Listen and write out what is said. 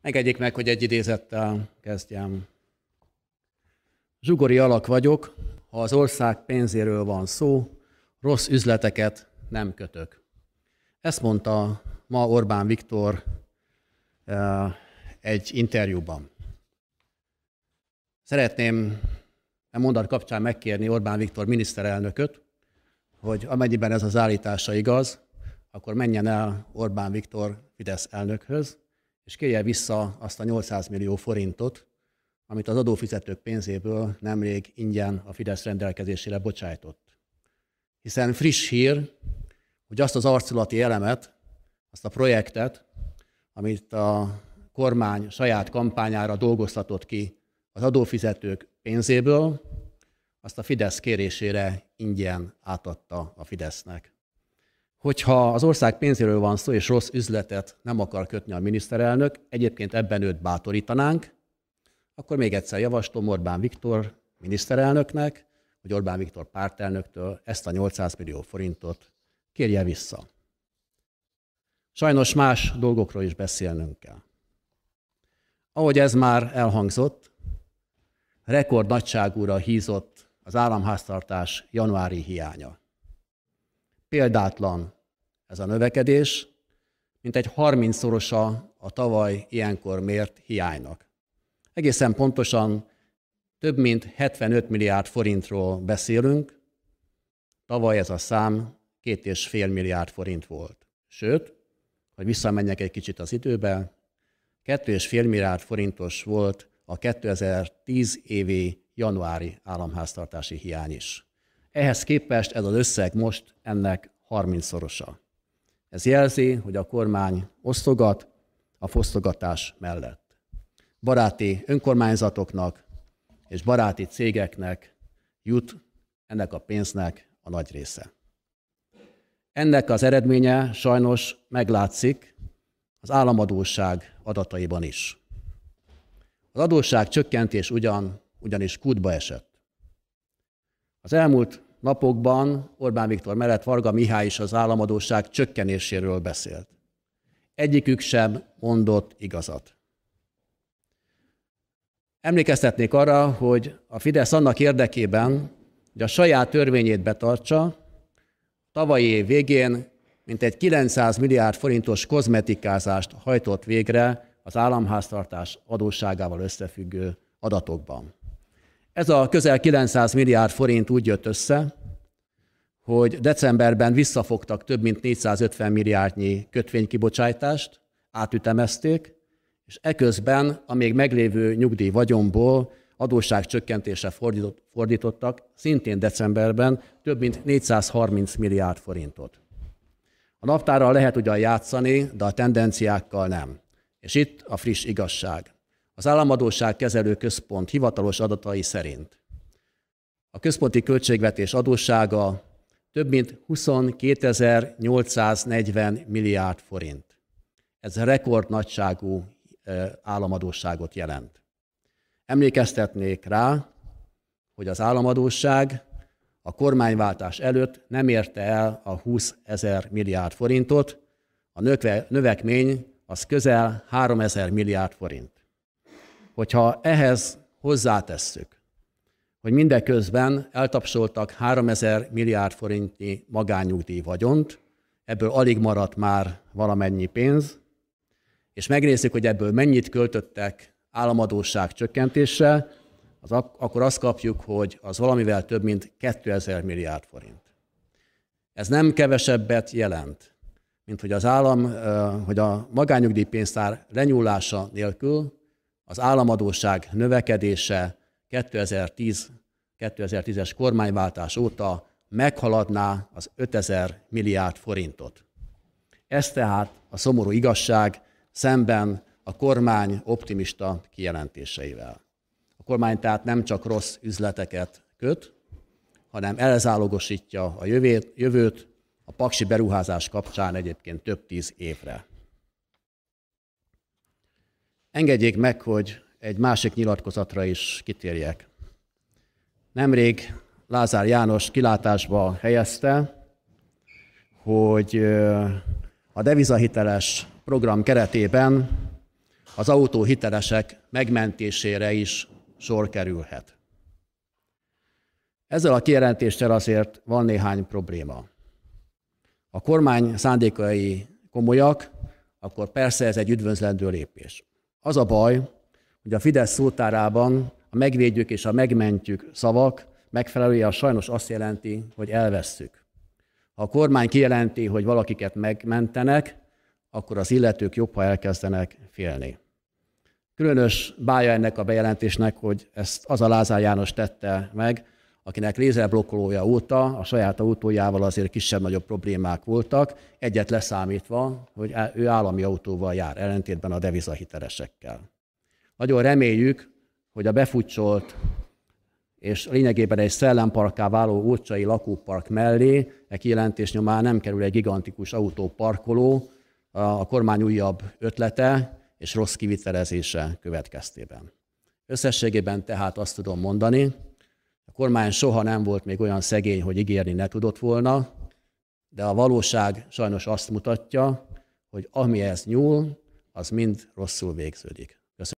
Engedjék meg, hogy egy idézettel kezdjem. Zsugori alak vagyok, ha az ország pénzéről van szó, rossz üzleteket nem kötök. Ezt mondta ma Orbán Viktor eh, egy interjúban. Szeretném a e mondat kapcsán megkérni Orbán Viktor miniszterelnököt, hogy amennyiben ez az állítása igaz, akkor menjen el Orbán Viktor Fidesz elnökhöz, és kérje vissza azt a 800 millió forintot, amit az adófizetők pénzéből nemrég ingyen a Fidesz rendelkezésére bocsájtott. Hiszen friss hír, hogy azt az arculati elemet, azt a projektet, amit a kormány saját kampányára dolgoztatott ki az adófizetők pénzéből, azt a Fidesz kérésére ingyen átadta a Fidesznek hogyha az ország pénzéről van szó, és rossz üzletet nem akar kötni a miniszterelnök, egyébként ebben őt bátorítanánk, akkor még egyszer javaslom Orbán Viktor miniszterelnöknek, hogy Orbán Viktor pártelnöktől ezt a 800 millió forintot kérje vissza. Sajnos más dolgokról is beszélnünk kell. Ahogy ez már elhangzott, nagyságúra hízott az államháztartás januári hiánya. Példátlan ez a növekedés, mint egy 30-szorosa a tavaly ilyenkor mért hiánynak. Egészen pontosan több mint 75 milliárd forintról beszélünk, tavaly ez a szám 2,5 milliárd forint volt. Sőt, hogy visszamenjek egy kicsit az időbe, 2,5 milliárd forintos volt a 2010 évi januári államháztartási hiány is. Ehhez képest ez az összeg most ennek 30-szorosa. Ez jelzi, hogy a kormány osztogat a fosztogatás mellett. Baráti önkormányzatoknak és baráti cégeknek jut ennek a pénznek a nagy része. Ennek az eredménye sajnos meglátszik az államadóság adataiban is. Az adósság csökkentés ugyan, ugyanis kútba esett. Az elmúlt napokban Orbán Viktor mellett Varga Mihály is az államadóság csökkenéséről beszélt. Egyikük sem mondott igazat. Emlékeztetnék arra, hogy a Fidesz annak érdekében, hogy a saját törvényét betartsa, tavalyi év végén mintegy 900 milliárd forintos kozmetikázást hajtott végre az államháztartás adósságával összefüggő adatokban. Ez a közel 900 milliárd forint úgy jött össze, hogy decemberben visszafogtak több mint 450 milliárdnyi kötvénykibocsátást, átütemezték, és eközben a még meglévő nyugdíj vagyomból adósságcsökkentésre csökkentése fordítottak szintén decemberben több mint 430 milliárd forintot. A naptárral lehet ugyan játszani, de a tendenciákkal nem. És itt a friss igazság. Az kezelő központ hivatalos adatai szerint a központi költségvetés adóssága több mint 22.840 milliárd forint. Ez rekordnagyságú államadóságot jelent. Emlékeztetnék rá, hogy az államadóság a kormányváltás előtt nem érte el a 20 ezer milliárd forintot, a növekmény az közel 3 ezer milliárd forint. Hogyha ehhez hozzátesszük, hogy mindeközben eltapsoltak 3000 milliárd forintnyi magányugdíj vagyont, ebből alig maradt már valamennyi pénz, és megnézzük, hogy ebből mennyit költöttek államadóság csökkentésre, az ak- akkor azt kapjuk, hogy az valamivel több, mint 2000 milliárd forint. Ez nem kevesebbet jelent, mint hogy az állam, hogy a magányugdíjpénztár lenyúlása nélkül az államadóság növekedése 2010-2010-es kormányváltás óta meghaladná az 5000 milliárd forintot. Ez tehát a szomorú igazság szemben a kormány optimista kijelentéseivel. A kormány tehát nem csak rossz üzleteket köt, hanem elzálogosítja a jövőt, a paksi beruházás kapcsán egyébként több tíz évre. Engedjék meg, hogy egy másik nyilatkozatra is kitérjek. Nemrég Lázár János kilátásba helyezte, hogy a devizahiteles program keretében az autóhitelesek megmentésére is sor kerülhet. Ezzel a kijelentéssel azért van néhány probléma. A kormány szándékai komolyak, akkor persze ez egy üdvözlendő lépés. Az a baj, hogy a Fidesz szótárában a megvédjük és a megmentjük szavak megfelelője a sajnos azt jelenti, hogy elvesszük. Ha a kormány kijelenti, hogy valakiket megmentenek, akkor az illetők jobb, ha elkezdenek félni. Különös bája ennek a bejelentésnek, hogy ezt az a Lázár János tette meg, akinek lézerblokkolója óta a saját autójával azért kisebb-nagyobb problémák voltak, egyet leszámítva, hogy ő állami autóval jár, ellentétben a devizahiteresekkel. Nagyon reméljük, hogy a befutcsolt és lényegében egy szellemparká váló utcai lakópark mellé, e kijelentés nyomán nem kerül egy gigantikus autóparkoló, a kormány újabb ötlete és rossz kivitelezése következtében. Összességében tehát azt tudom mondani, kormány soha nem volt még olyan szegény, hogy ígérni ne tudott volna, de a valóság sajnos azt mutatja, hogy amihez nyúl, az mind rosszul végződik.